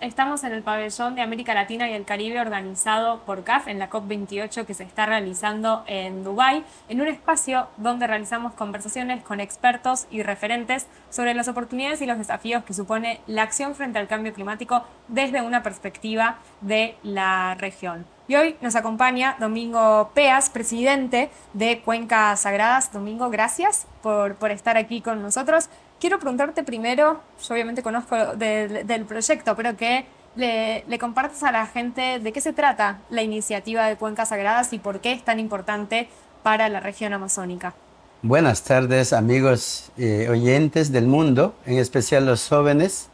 estamos en el pabellón de América Latina y el Caribe organizado por CAF en la COP28 que se está realizando en Dubái, en un espacio donde realizamos conversaciones con expertos y referentes sobre las oportunidades y los desafíos que supone la acción frente al cambio climático desde una perspectiva de la región. Y hoy nos acompaña Domingo Peas, presidente de Cuenca Sagradas. Domingo, gracias por, por estar aquí con nosotros. Quiero preguntarte primero, yo obviamente conozco del, proyecto, pero que le, compartas a la gente de qué se trata la iniciativa de Cuencas Sagradas y por qué es tan importante para la región amazónica. Buenas tardes amigos y eh, oyentes del mundo, en especial los jóvenes,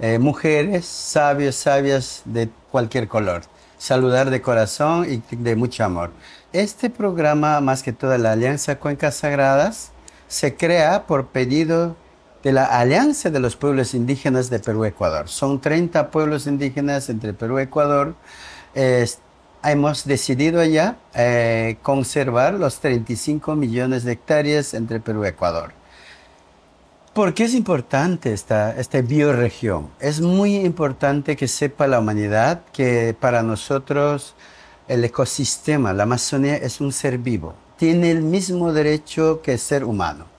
eh, mujeres, sabios, sabias de cualquier color. Saludar de corazón y de mucho amor. Este programa, más que toda la Alianza Cuencas Sagradas, se crea por pedido de la Alianza de los Pueblos Indígenas de Perú-Ecuador. Son 30 pueblos indígenas entre Perú Ecuador. hemos decidido ya eh, conservar los 35 millones de hectáreas entre Perú Ecuador. ¿Por qué es importante esta, esta bioregión? Es muy importante que sepa la humanidad que para nosotros el ecosistema, la Amazonía, es un ser vivo. Tiene el mismo derecho que ser humano.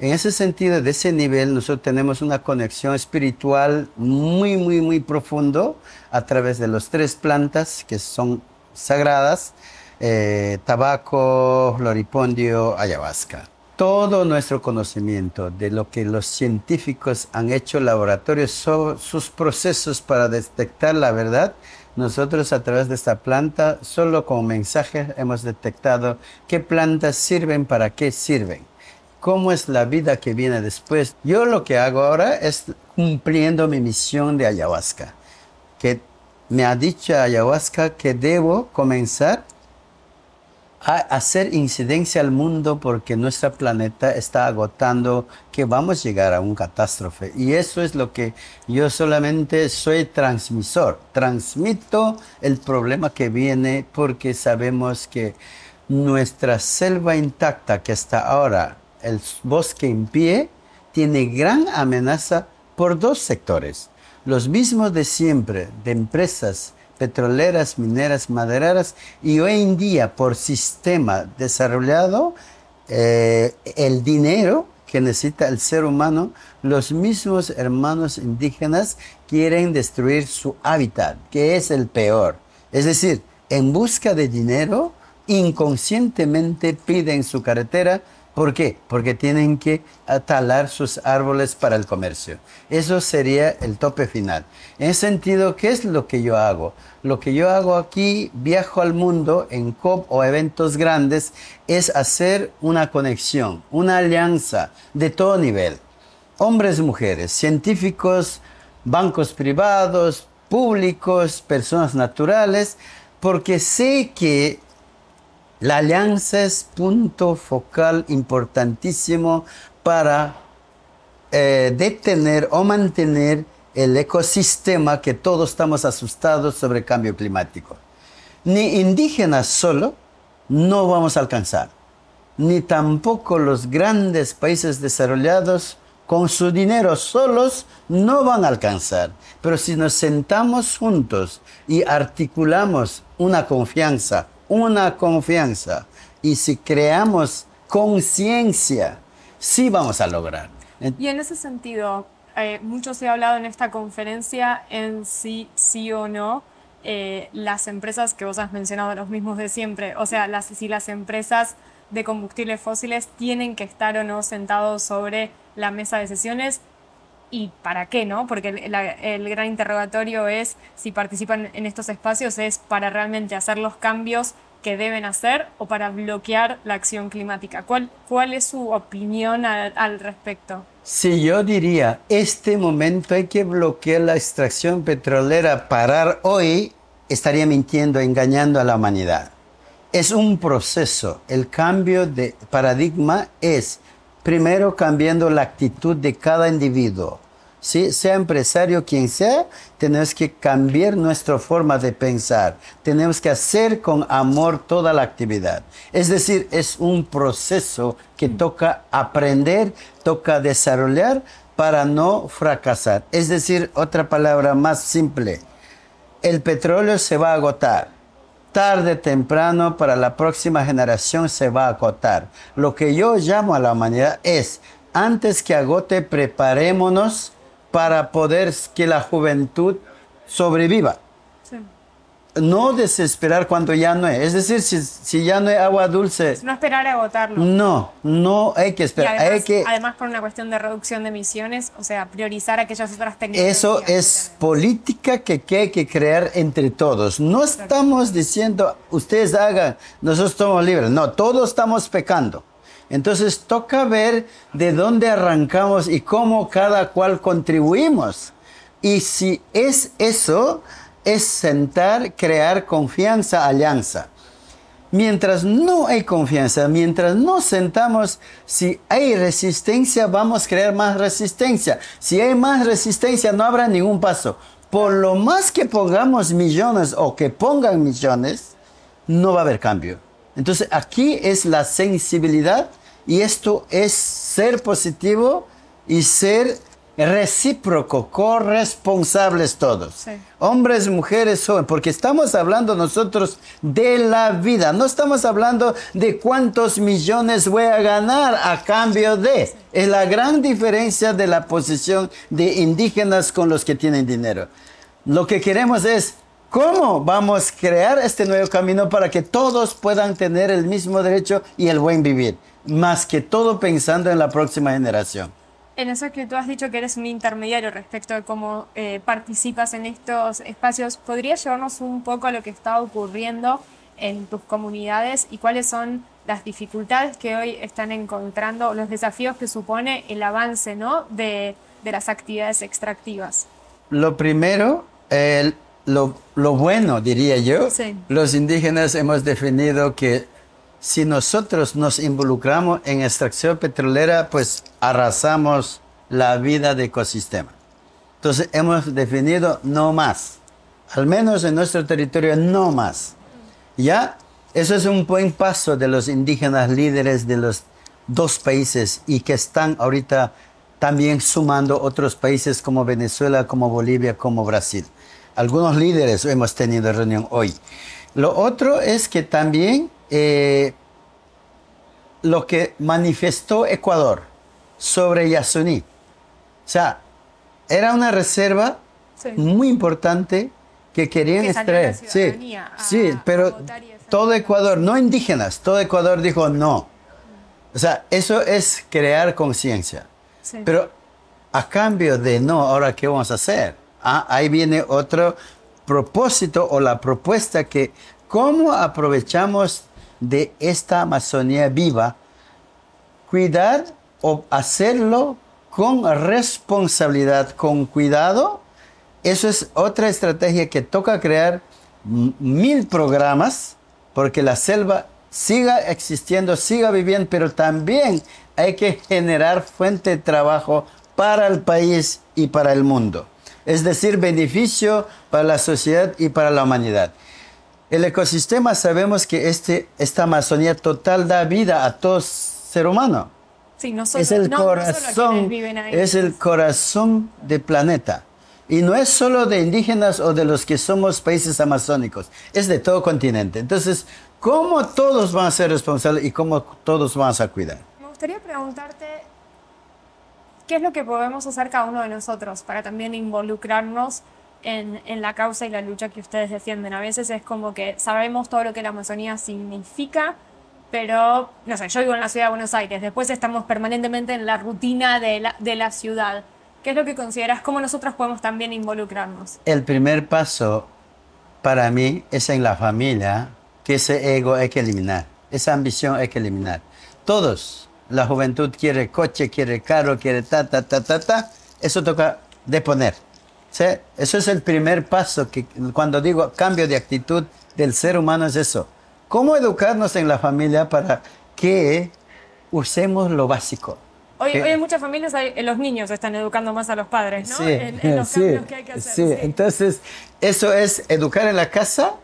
En ese sentido, de ese nivel, nosotros tenemos una conexión espiritual muy, muy, muy profundo a través de las tres plantas que son sagradas, eh, tabaco, floripondio, ayahuasca. Todo nuestro conocimiento de lo que los científicos han hecho laboratorios, sus procesos para detectar la verdad, nosotros a través de esta planta, solo con mensaje hemos detectado qué plantas sirven, para qué sirven cómo es la vida que viene después. Yo lo que hago ahora es cumpliendo mi misión de ayahuasca, que me ha dicho ayahuasca que debo comenzar a hacer incidencia al mundo porque nuestro planeta está agotando, que vamos a llegar a un catástrofe. Y eso es lo que yo solamente soy transmisor, transmito el problema que viene porque sabemos que nuestra selva intacta que está ahora el bosque en pie tiene gran amenaza por dos sectores. Los mismos de siempre, de empresas petroleras, mineras, madereras, y hoy en día por sistema desarrollado, eh, el dinero que necesita el ser humano, los mismos hermanos indígenas quieren destruir su hábitat, que es el peor. Es decir, en busca de dinero, inconscientemente piden su carretera ¿Por qué? Porque tienen que atalar sus árboles para el comercio. Eso sería el tope final. En ese sentido, ¿qué es lo que yo hago? Lo que yo hago aquí, viajo al mundo en COP o eventos grandes, es hacer una conexión, una alianza de todo nivel. Hombres, mujeres, científicos, bancos privados, públicos, personas naturales, porque sé que la alianza es punto focal importantísimo para eh, detener o mantener el ecosistema que todos estamos asustados sobre el cambio climático. Ni indígenas solo no vamos a alcanzar, ni tampoco los grandes países desarrollados con su dinero solos no van a alcanzar. Pero si nos sentamos juntos y articulamos una confianza una confianza y si creamos conciencia, sí vamos a lograr. Y en ese sentido, muchos eh, mucho se ha hablado en esta conferencia en si sí o no eh, las empresas que vos has mencionado, los mismos de siempre, o sea, las, si las empresas de combustibles fósiles tienen que estar o no sentados sobre la mesa de sesiones y para qué, ¿no? Porque el, gran interrogatorio es si participan en estos espacios es para realmente hacer los cambios que deben hacer o para bloquear la acción climática. ¿Cuál, cuál es su opinión al, respecto? Si yo diría, este momento hay que bloquear la extracción petrolera, parar hoy, estaría mintiendo, engañando a la humanidad. Es un proceso. El cambio de paradigma es Primero, cambiando la actitud de cada individuo. si Sea empresario quien sea, tenemos que cambiar nuestra forma de pensar. Tenemos que hacer con amor toda la actividad. Es decir, es un proceso que mm. toca aprender, toca desarrollar para no fracasar. Es decir, otra palabra más simple. El petróleo se va a agotar tarde, temprano, para la próxima generación se va a acotar. Lo que yo llamo a la humanidad es, antes que agote, preparémonos para poder que la juventud sobreviva no desesperar cuando ya no hay. Es decir, si, ya no hay agua dulce. No esperar a agotarlo. No, no hay que esperar. además, que... además, por una cuestión de reducción de emisiones, o sea, priorizar aquellas otras tecnologías Eso es política que, hay que crear entre todos. No estamos diciendo, ustedes hagan, nosotros estamos libres. No, todos estamos pecando. Entonces toca ver de dónde arrancamos y cómo cada cual contribuimos. Y si es eso, es sentar, crear confianza, alianza. Mientras no hay confianza, mientras no sentamos, si hay resistencia, vamos a crear más resistencia. Si hay más resistencia, no habrá ningún paso. Por lo más que pongamos millones o que pongan millones, no va a haber cambio. Entonces aquí es la sensibilidad y esto es ser positivo y ser recíproco, corresponsables todos. Hombres, mujeres, jóvenes, porque estamos hablando nosotros de la vida, no estamos hablando de cuántos millones voy a ganar a cambio de. Es la gran diferencia de la posición de indígenas con los que tienen dinero. Lo que queremos es ¿Cómo vamos a crear este nuevo camino para que todos puedan tener el mismo derecho y el buen vivir? Más que todo pensando en la próxima generación en eso que tú has dicho que eres un intermediario respecto a cómo eh, participas en estos espacios, ¿podrías llevarnos un poco a lo que está ocurriendo en tus comunidades y cuáles son las dificultades que hoy están encontrando, los desafíos que supone el avance ¿no? de, las actividades extractivas? Lo primero, lo, bueno, diría yo, los indígenas hemos definido que si nosotros nos involucramos en extracción petrolera, pues arrasamos la vida de ecosistema. Entonces hemos definido no más, al menos en nuestro territorio no más. Ya, eso es un buen paso de los indígenas líderes de los dos países y que están ahorita también sumando otros países como Venezuela, como Bolivia, como Brasil. Algunos líderes hemos tenido reunión hoy. Lo otro es que también eh, lo que manifestó Ecuador sobre Yasuní. O sea, era una reserva muy importante que querían extraer. Sí, pero todo Ecuador, no indígenas, todo Ecuador dijo no. O sea, eso es crear conciencia. Pero a cambio de no, ahora qué vamos a hacer? Ah, ahí viene otro propósito o la propuesta que cómo aprovechamos de esta Amazonía viva, cuidar o hacerlo con responsabilidad, con cuidado. Eso es otra estrategia que toca crear mil programas porque la selva siga existiendo, siga viviendo, pero también hay que generar fuente de trabajo para el país y para el mundo. Es decir, beneficio para la sociedad y para la humanidad. El ecosistema sabemos que este, esta Amazonía total da vida a todo ser humano. Sí, no solo, es el corazón, ahí, es el corazón del planeta. Y no es solo de indígenas o de los que somos países amazónicos, es de todo continente. Entonces, ¿cómo todos van a ser responsables y cómo todos van a cuidar? Me gustaría preguntarte qué es lo que podemos hacer cada uno de nosotros para también involucrarnos en, la causa y la lucha que ustedes defienden. A veces es como que sabemos todo lo que la Amazonía significa, pero, no sé, yo vivo en la ciudad de Buenos Aires, después estamos permanentemente en la rutina de la, de la ciudad. ¿Qué es lo que consideras? ¿Cómo nosotros podemos también involucrarnos? El primer paso para mí es en la familia, que ese ego hay que eliminar, esa ambición hay que eliminar. Todos, la juventud quiere coche, quiere carro, quiere ta, ta, ta, ta, ta, eso toca deponer eso es el primer paso que cuando digo cambio de actitud del ser humano es eso. ¿Cómo educarnos en la familia para que usemos lo básico? Hoy, hoy, en muchas familias eh, los niños están educando más a los padres, ¿no? Sí, en, en los sí, que hay que hacer. Sí. sí. entonces eso es educar en la casa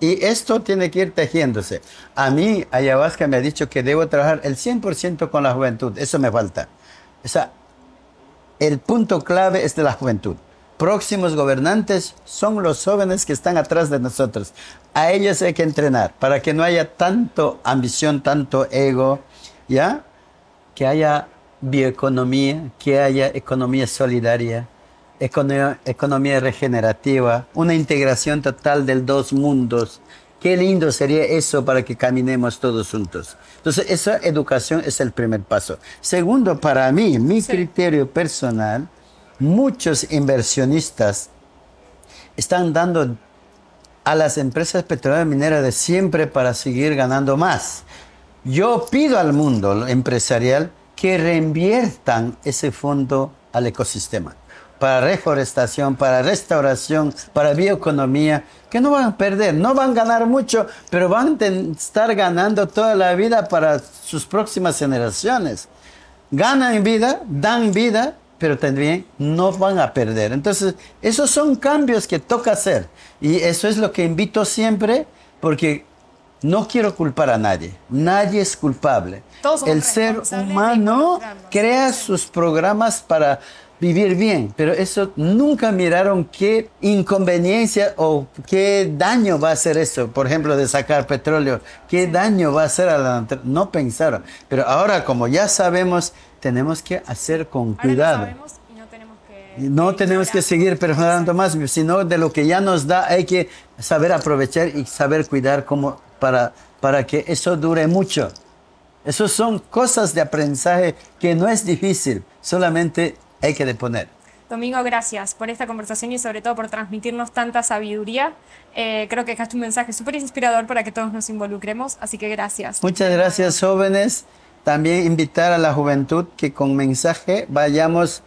y esto tiene que ir tejiéndose. A mí, Ayahuasca me ha dicho que debo trabajar el 100% con la juventud, eso me falta. O sea, el punto clave es de la juventud próximos gobernantes son los jóvenes que están atrás de nosotros. A ellos hay que entrenar para que no haya tanto ambición, tanto ego, ¿ya? Que haya bioeconomía, que haya economía solidaria, economía, regenerativa, una integración total del dos mundos. Qué lindo sería eso para que caminemos todos juntos. Entonces, esa educación es el primer paso. Segundo, para mí, mi criterio personal, muchos inversionistas están dando a las empresas petroleras mineras de siempre para seguir ganando más. Yo pido al mundo empresarial que reinviertan ese fondo al ecosistema para reforestación, para restauración, para bioeconomía, que no van a perder, no van a ganar mucho, pero van a estar ganando toda la vida para sus próximas generaciones. Ganan vida, dan vida pero también no van a perder. Entonces, esos son cambios que toca hacer. Y eso es lo que invito siempre, porque no quiero culpar a nadie. Nadie es culpable. el ser humano crea sus programas para vivir bien, pero eso nunca miraron qué inconveniencia o qué daño va a hacer eso, por ejemplo, de sacar petróleo, qué daño va a hacer a la no pensaron, pero ahora como ya sabemos, tenemos que hacer con cuidado. no tenemos que seguir perforando más, sino de lo que ya nos da hay que saber aprovechar y saber cuidar como para, para que eso dure mucho. Esas son cosas de aprendizaje que no es difícil, solamente hay que deponer. Domingo, gracias por esta conversación y sobre todo por transmitirnos tanta sabiduría. Eh, creo que dejaste un mensaje súper inspirador para que todos nos involucremos, así que gracias. Muchas gracias jóvenes. También invitar a la juventud que con mensaje vayamos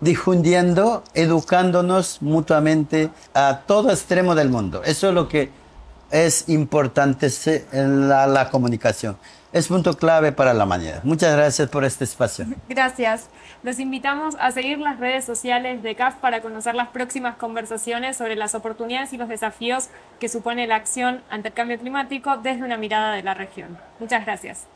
difundiendo, educándonos mutuamente a todo extremo del mundo. Eso es lo que es importante, en la comunicación es punto clave para la mañana. Muchas gracias por este espacio. Gracias. Los invitamos a seguir las redes sociales de CAF para conocer las próximas conversaciones sobre las oportunidades y los desafíos que supone la acción ante el cambio climático desde una mirada de la región. Muchas gracias.